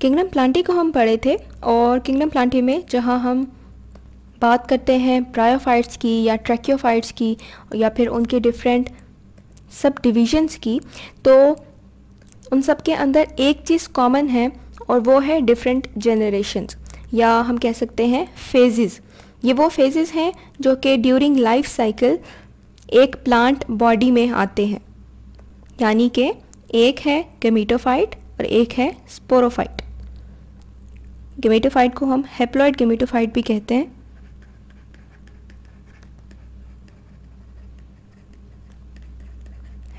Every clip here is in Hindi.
किंगडम प्लांटी को हम पढ़े थे और किंगडम प्लांटी में जहाँ हम बात करते हैं प्रायोफाइट्स की या ट्रैक्योफाइट्स की या फिर उनके डिफरेंट सब डिविजन्स की तो उन सब के अंदर एक चीज़ कॉमन है और वो है डिफरेंट जनरेशन्स या हम कह सकते हैं फेजेस ये वो फेजेस हैं जो कि ड्यूरिंग लाइफ साइकिल एक प्लांट बॉडी में आते हैं यानी कि एक है गमीटोफाइट और एक है स्पोरोफाइट गेमेटोफाइट को हम हेप्लॉइड गेमेटोफाइट भी कहते हैं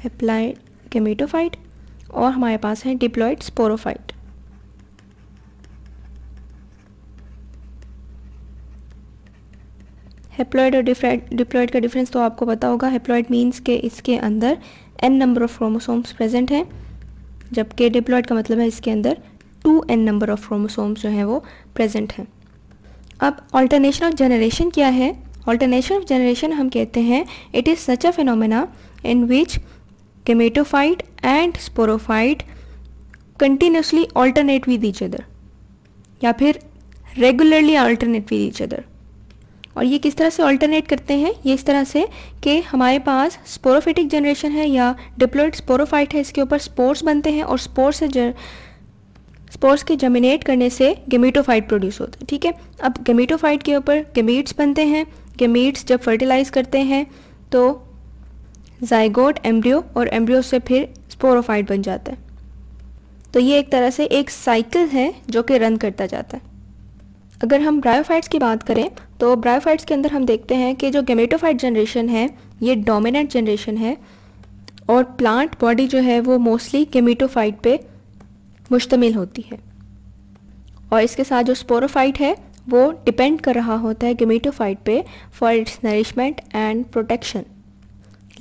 हेप्लाइड गेमेटोफाइट और हमारे पास है डिप्लॉइड स्पोरोफाइट हेप्लॉइड और डिप्लॉइड का डिफरेंस तो आपको पता होगा हेप्लॉइड मींस के इसके अंदर N number of chromosomes present हैं जबकि डिप्लॉइड का मतलब है इसके अंदर two N number of chromosomes जो हैं वो प्रेजेंट हैं अब ऑल्टरनेशन ऑफ जनरेशन क्या है ऑल्टरनेशन ऑफ जनरेशन हम कहते हैं it is such a phenomena in which gametophyte and sporophyte continuously alternate with each other या फिर regularly alternate with each other और ये किस तरह से ऑल्टरनेट करते हैं ये इस तरह से कि हमारे पास स्पोरोफिटिक जनरेशन है या डिप्लोइड स्पोरोफाइट है इसके ऊपर स्पोर्स बनते हैं और स्पोर्स से जर स्पोर्स के जमिनेट करने से गेमीटोफाइट प्रोड्यूस होता है ठीक है अब गेमीटोफाइट के ऊपर गेमीट्स बनते हैं गेमीट्स जब फर्टिलाइज करते हैं तो जाइगोट एम्ब्रियो और एम्ब्रियो से फिर स्पोरोफाइट बन जाता है तो ये एक तरह से एक साइकिल है जो कि रन करता जाता है अगर हम ब्रायोफाइट्स की बात करें तो ब्रायोफाइट्स के अंदर हम देखते हैं कि जो गेमेटोफाइट जनरेशन है ये डोमिनेंट जनरेशन है और प्लांट बॉडी जो है वो मोस्टली गेमेटोफाइट पे मुश्तमिल होती है और इसके साथ जो स्पोरोफाइट है वो डिपेंड कर रहा होता है गेमेटोफाइट पे for its nourishment and protection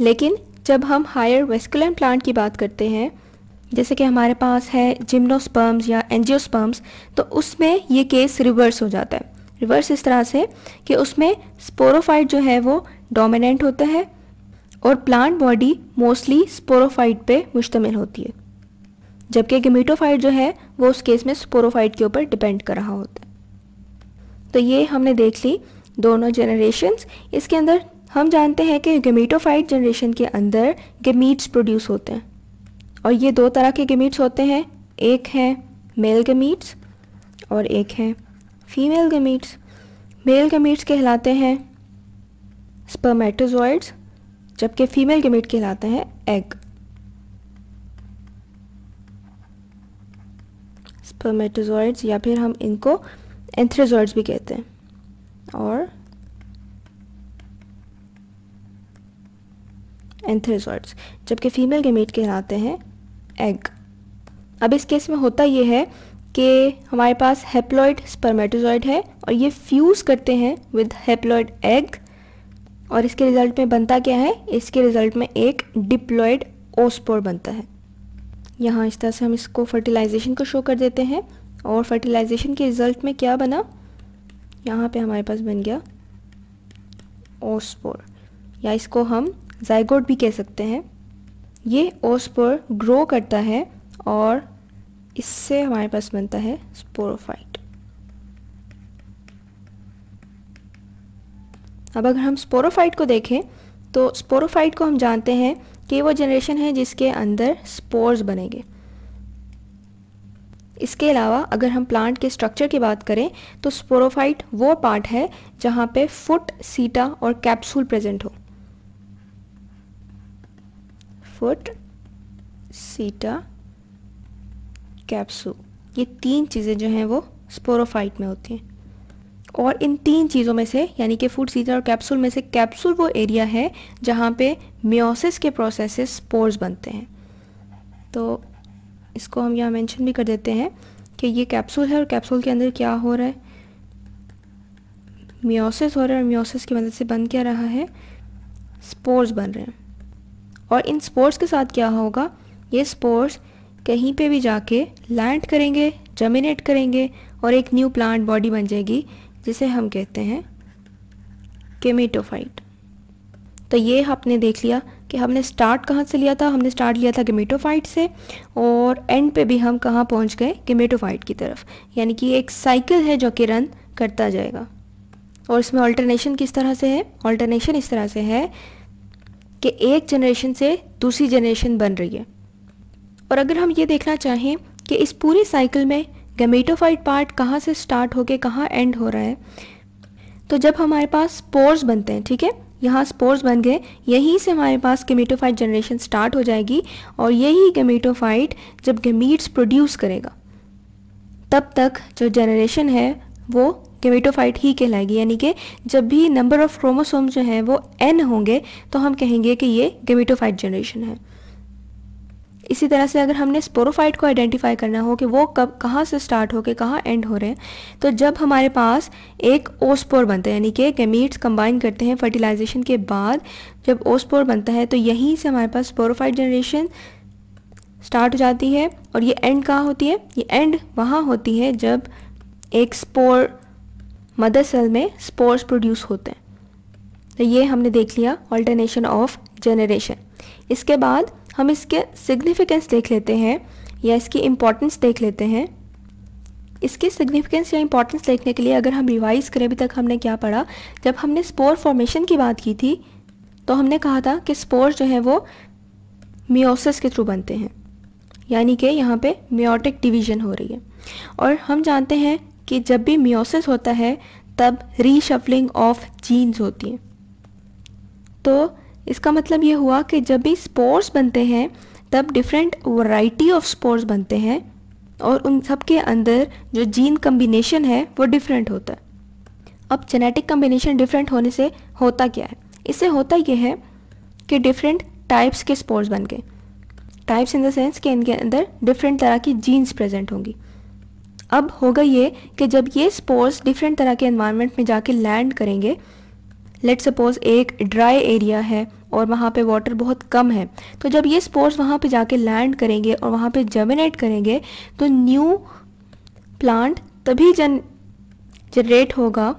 लेकिन जब हम हायर वेस्कुलर प्लांट की बात करते हैं जैसे कि हमारे पास है जिम्नोस्पर्म्स या एनजियोस्पर्म्स तो उसमें ये केस रिवर्स हो जाता है रिवर्स इस तरह से कि उसमें स्पोरोफाइट जो है वो डोमिनेंट होता है और प्लांट बॉडी मोस्टली स्पोरोफाइट पे मुश्तमिल होती है जबकि गमीटोफाइट जो है वो उस केस में स्पोरोफाइट के ऊपर डिपेंड कर रहा होता है तो ये हमने देख ली दोनों जनरेशन्स इसके अंदर हम जानते हैं कि गेमीटोफाइट जनरेशन के अंदर गेमीट्स प्रोड्यूस होते हैं और ये दो तरह के गेमीट्स होते हैं एक हैं मेल गेमीट्स और एक हैं फीमेल गेमीट्स मेल गेमीट्स कहलाते हैं स्पर्मेटोजॉइड्स जबकि फीमेल गेमीट कहलाते हैं एग स्पर्मेटोजॉइड्स या फिर हम इनको एंथ्रेजॉइड्स भी कहते हैं और एंथ्रेजॉइड्स जबकि फीमेल गेमेट कहलाते हैं एग अब इस केस में होता यह है कि हमारे पास हेप्लॉइड स्पर्मेटोजॉइड है और ये फ्यूज़ करते हैं विद हेप्लॉइड एग और इसके रिज़ल्ट में बनता क्या है इसके रिज़ल्ट में एक डिप्लॉइड ओस्पोर बनता है यहाँ इस तरह से हम इसको फर्टिलाइजेशन को शो कर देते हैं और फर्टिलाइजेशन के रिज़ल्ट में क्या बना यहाँ पे हमारे पास बन गया ओस्पोर या इसको हम जायगोट भी कह सकते हैं ये ओस्पोर ग्रो करता है और इससे हमारे पास बनता है स्पोरोफाइट अब अगर हम स्पोरोफाइट को देखें तो स्पोरोफाइट को हम जानते हैं कि वो जनरेशन है जिसके अंदर स्पोर्स बनेंगे इसके अलावा अगर हम प्लांट के स्ट्रक्चर की बात करें तो स्पोरोफाइट वो पार्ट है जहाँ पे फुट सीटा और कैप्सूल प्रेजेंट हो फुट सीटा कैप्सूल ये तीन चीज़ें जो हैं वो स्पोरोफाइट में होती हैं और इन तीन चीज़ों में से यानी कि फूड सीटा और कैप्सूल में से कैप्सूल वो एरिया है जहाँ पे मियोसिस के प्रोसेस से स्पोर्स बनते हैं तो इसको हम यहाँ मेंशन भी कर देते हैं कि ये कैप्सूल है और कैप्सूल के अंदर क्या हो रहा है मियोसिस हो रहा है और मियोसिस की मदद से बन क्या रहा है स्पोर्स बन रहे हैं और इन स्पोर्स के साथ क्या होगा ये स्पोर्स कहीं पे भी जाके लैंड करेंगे जमिनेट करेंगे और एक न्यू प्लांट बॉडी बन जाएगी जिसे हम कहते हैं केमेटोफाइट तो ये आपने देख लिया कि हमने स्टार्ट कहाँ से लिया था हमने स्टार्ट लिया था गेमेटोफाइट से और एंड पे भी हम कहाँ पहुँच गए गेमेटोफाइट की तरफ यानी कि एक साइकिल है जो कि रन करता जाएगा और इसमें ऑल्टरनेशन किस तरह से है ऑल्टरनेशन इस तरह से है कि एक जनरेशन से दूसरी जनरेशन बन रही है और अगर हम ये देखना चाहें कि इस पूरी साइकिल में गमेटोफाइट पार्ट कहाँ से स्टार्ट होके कहाँ एंड हो रहा है तो जब हमारे पास स्पोर्स बनते हैं ठीक है यहाँ स्पोर्स बन गए यहीं से हमारे पास गेमीटोफाइट जनरेशन स्टार्ट हो जाएगी और यही गेमीटोफाइट जब गेमीट्स प्रोड्यूस करेगा तब तक जो जनरेशन है वो गेमीटोफाइट ही कहलाएगी यानी कि जब भी नंबर ऑफ क्रोमोसोम जो हैं वो एन होंगे तो हम कहेंगे कि ये गेमीटोफाइट जनरेशन है इसी तरह से अगर हमने स्पोरोफाइट को आइडेंटिफाई करना हो कि वो कब कहाँ से स्टार्ट के कहाँ एंड हो रहे हैं तो जब हमारे पास एक ओस्पोर बनता है यानी कि गेमीट्स कंबाइन करते हैं फर्टिलाइजेशन के बाद जब ओस्पोर बनता है तो यहीं से हमारे पास स्पोरोफाइट जनरेशन स्टार्ट हो जाती है और ये एंड कहाँ होती है ये एंड वहाँ होती है जब एक स्पोर मदर सेल में स्पोर्स प्रोड्यूस होते हैं तो ये हमने देख लिया ऑल्टरनेशन ऑफ जनरेशन इसके बाद हम इसके सिग्निफिकेंस देख लेते हैं या इसकी इम्पोर्टेंस देख लेते हैं इसके सिग्निफिकेंस या इम्पोर्टेंस देखने के लिए अगर हम रिवाइज करें अभी तक हमने क्या पढ़ा जब हमने स्पोर फॉर्मेशन की बात की थी तो हमने कहा था कि स्पोर जो है वो मियोसिस के थ्रू बनते हैं यानी कि यहाँ पे मियोटिक डिवीजन हो रही है और हम जानते हैं कि जब भी मियोसिस होता है तब रीशफलिंग ऑफ जीन्स होती हैं तो इसका मतलब ये हुआ कि जब भी स्पोर्स बनते हैं तब डिफरेंट वैरायटी ऑफ स्पोर्स बनते हैं और उन सब के अंदर जो जीन कम्बिनेशन है वो डिफरेंट होता है अब जेनेटिक कम्बिनेशन डिफरेंट होने से होता क्या है इससे होता यह है कि डिफरेंट टाइप्स के स्पोर्स बन गए टाइप्स इन द सेंस कि इनके अंदर डिफरेंट तरह की जीन्स प्रेजेंट होंगी अब होगा ये कि जब ये स्पोर्स डिफरेंट तरह के एनवायरनमेंट में जाके लैंड करेंगे लेट सपोज एक ड्राई एरिया है और वहाँ पे वाटर बहुत कम है तो जब ये स्पोर्ट्स वहाँ पे जाके लैंड करेंगे और वहाँ पे जर्मिनेट करेंगे तो न्यू प्लांट तभी जन जनरेट होगा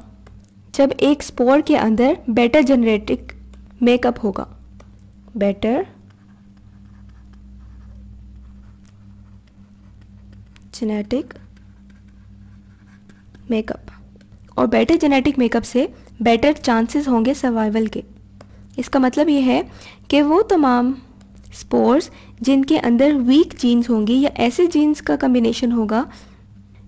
जब एक स्पोर के अंदर बेटर जनरेटिक मेकअप होगा बेटर जेनेटिक मेकअप और बेटर जेनेटिक मेकअप से बेटर चांसेस होंगे सर्वाइवल के इसका मतलब ये है कि वो तमाम स्पोर्स जिनके अंदर वीक जीन्स होंगी या ऐसे जीन्स का कम्बिनेशन होगा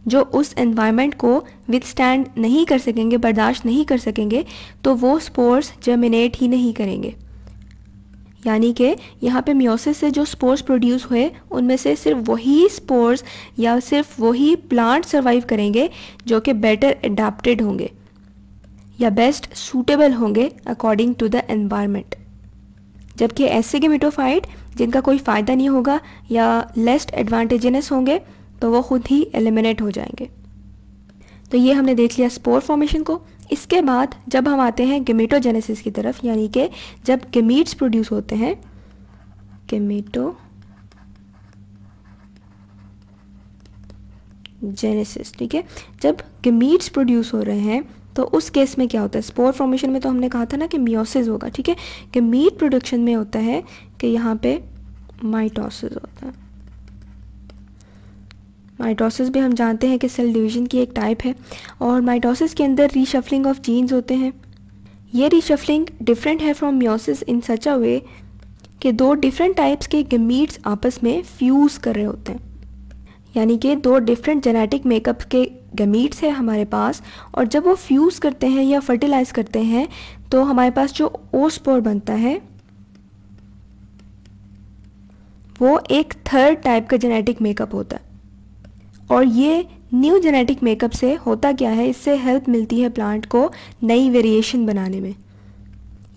जो उस एनवायरनमेंट को विथस्टैंड नहीं कर सकेंगे बर्दाश्त नहीं कर सकेंगे तो वो स्पोर्स जर्मिनेट ही नहीं करेंगे यानी कि यहाँ पे म्योसिस से जो स्पोर्स प्रोड्यूस हुए उनमें से सिर्फ वही स्पोर्स या सिर्फ वही प्लांट सर्वाइव करेंगे जो कि बेटर अडाप्टेड होंगे या बेस्ट सूटेबल होंगे अकॉर्डिंग टू द एनवायरमेंट जबकि ऐसे गेमिटोफाइट जिनका कोई फ़ायदा नहीं होगा या लेस्ट एडवांटेजनस होंगे तो वो खुद ही एलिमिनेट हो जाएंगे तो ये हमने देख लिया स्पोर फॉर्मेशन को इसके बाद जब हम आते हैं गेमिटोजेनेसिस की तरफ यानी कि जब गेमीट्स प्रोड्यूस होते हैं गेमिटो जेनेसिस ठीक है जब गेमीट्स प्रोड्यूस हो रहे हैं तो उस केस में क्या होता है स्पोर फॉर्मेशन में तो हमने कहा था ना कि मियोसिस होगा ठीक है कि मीट प्रोडक्शन में होता है कि यहाँ पे माइटोसिस होता है माइटोसिस भी हम जानते हैं कि सेल डिवीजन की एक टाइप है और माइटोसिस के अंदर रीशफलिंग ऑफ जीन्स होते हैं ये रीशफलिंग डिफरेंट है from meiosis in such a way कि दो डिफरेंट टाइप्स के गमीट्स आपस में फ्यूज़ कर रहे होते हैं यानी कि दो डिफरेंट जेनेटिक मेकअप के गमीट्स है हमारे पास और जब वो फ्यूज़ करते हैं या फर्टिलाइज करते हैं तो हमारे पास जो ओस्पोर बनता है वो एक थर्ड टाइप का जेनेटिक मेकअप होता है और ये न्यू जेनेटिक मेकअप से होता क्या है इससे हेल्प मिलती है प्लांट को नई वेरिएशन बनाने में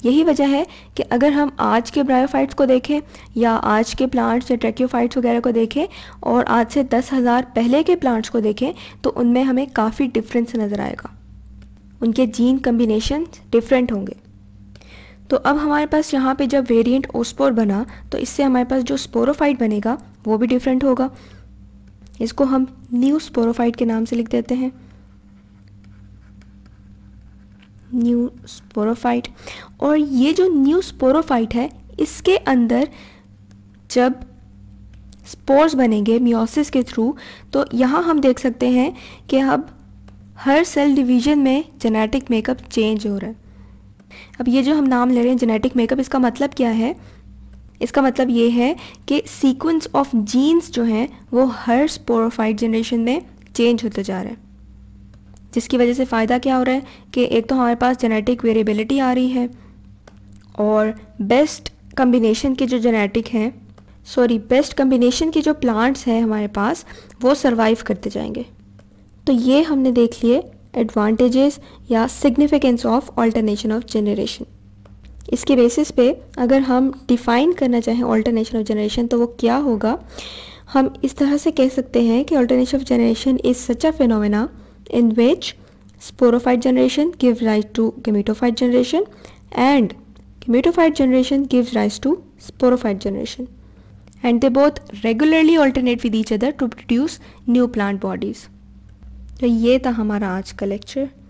यही वजह है कि अगर हम आज के ब्रायोफाइट्स को देखें या आज के प्लांट्स या ट्रैक्योफाइट्स वगैरह को देखें और आज से दस हज़ार पहले के प्लांट्स को देखें तो उनमें हमें काफ़ी डिफरेंस नज़र आएगा उनके जीन कम्बिनेशन डिफरेंट होंगे तो अब हमारे पास यहाँ पे जब वेरिएंट ओस्पोर बना तो इससे हमारे पास जो स्पोरोफाइट बनेगा वो भी डिफरेंट होगा इसको हम न्यू स्पोरोफाइट के नाम से लिख देते हैं न्यू स्पोरोफाइट और ये जो न्यू स्पोरोफाइट है इसके अंदर जब स्पोर्स बनेंगे मियोसिस के थ्रू तो यहाँ हम देख सकते हैं कि अब हर सेल डिवीजन में जेनेटिक मेकअप चेंज हो रहा है अब ये जो हम नाम ले रहे हैं जेनेटिक मेकअप इसका मतलब क्या है इसका मतलब ये है कि सीक्वेंस ऑफ जीन्स जो हैं वो हर स्पोरोफाइट जनरेशन में चेंज होते जा रहे हैं जिसकी वजह से फ़ायदा क्या हो रहा है कि एक तो हमारे पास जेनेटिक वेरिएबिलिटी आ रही है और बेस्ट कम्बिनेशन के जो जेनेटिक हैं सॉरी बेस्ट कम्बिनेशन के जो प्लांट्स हैं हमारे पास वो सर्वाइव करते जाएंगे तो ये हमने देख लिए एडवांटेजेस या significance of alternation of generation इसके बेसिस पे अगर हम डिफ़ाइन करना चाहें ऑल्टरनेशन ऑफ जनरेशन तो वो क्या होगा हम इस तरह से कह सकते हैं कि alternation of generation is such a phenomena in which sporophyte generation gives rise to gametophyte generation and gametophyte generation gives rise to sporophyte generation and they both regularly alternate with each other to produce new plant bodies तो ये था हमारा आज का लेक्चर